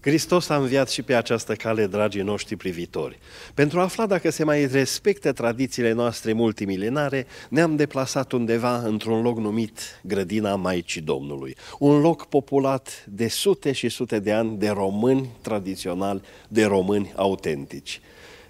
Hristos a înviat și pe această cale, dragii noștri privitori. Pentru a afla dacă se mai respectă tradițiile noastre multimilenare, ne-am deplasat undeva într-un loc numit Grădina Maicii Domnului. Un loc populat de sute și sute de ani de români tradiționali, de români autentici.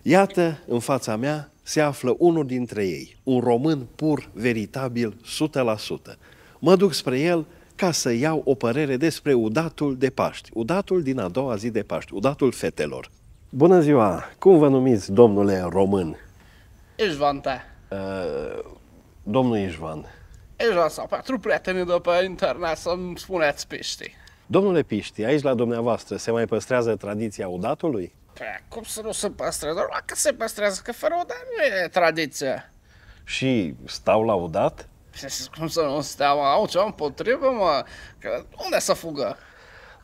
Iată, în fața mea, se află unul dintre ei, un român pur, veritabil, 100%. Mă duc spre el ca să iau o părere despre udatul de Paști, udatul din a doua zi de Paști, udatul fetelor. Bună ziua! Cum vă numiți, domnule român? Ișvan Uh, domnul Ișvan. Ișvan sau patru prieteni după internet să-mi spuneți Piști. Domnule Piști, aici la dumneavoastră se mai păstrează tradiția udatului? Păi, cum să nu se păstreze? Doar că se păstrează, că fără udat nu e tradiție. Și stau la udat? Cum să nu steaua? Au ceva împotrivă, mă? Că unde să fugă?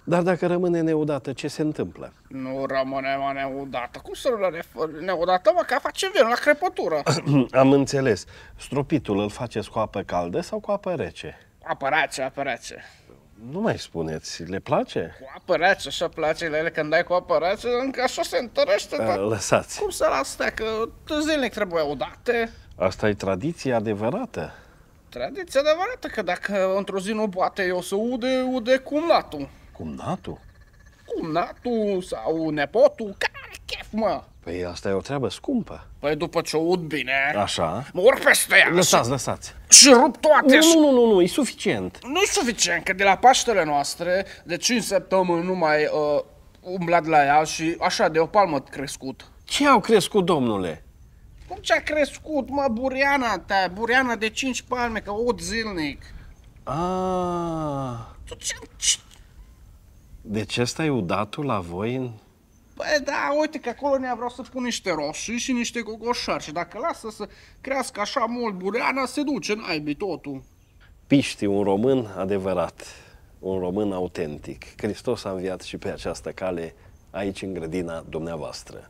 Dar dacă rămâne neudată, ce se întâmplă? Nu rămâne mă, neudată. Cum să rămâne neudată, mă, că face vin la crepătură. Am înțeles. Stropitul îl faceți cu apă caldă sau cu apă rece? Apă rece, apă rece. Nu mai spuneți, le place? Cu apă rece, așa place la ele când dai cu apă rece, încă așa se întărește. dar... Lăsați. Cum să las că zilnic trebuie udate? Asta e tradiția adevărată. Tradiția adevărată că dacă într-o zi nu poate eu să ude, ude cumnatul. Cumnatul? Cumnatul sau nepotul, care chef, mă! Păi asta e o treabă scumpă. Păi după ce o ud bine... Așa. Mă urc peste ea. Lăsați, lăsați. Și rup toate. Nu, nu, nu, nu, nu, e suficient. Nu e suficient, că de la Paștele noastre, de 5 săptămâni nu mai uh, umblat la ea și așa, de o palmă crescut. Ce au crescut, domnule? Cum ce-a crescut, mă, buriana ta, buriana de 5 palme, ca od zilnic? Ah. Deci ăsta e udatul la voi Păi da, uite că acolo ne vreau să pun niște roșii și niște gogoșari și dacă lasă să crească așa mult buriana se duce în aibii totul. Piști, un român adevărat, un român autentic. Hristos a înviat și pe această cale aici în grădina dumneavoastră.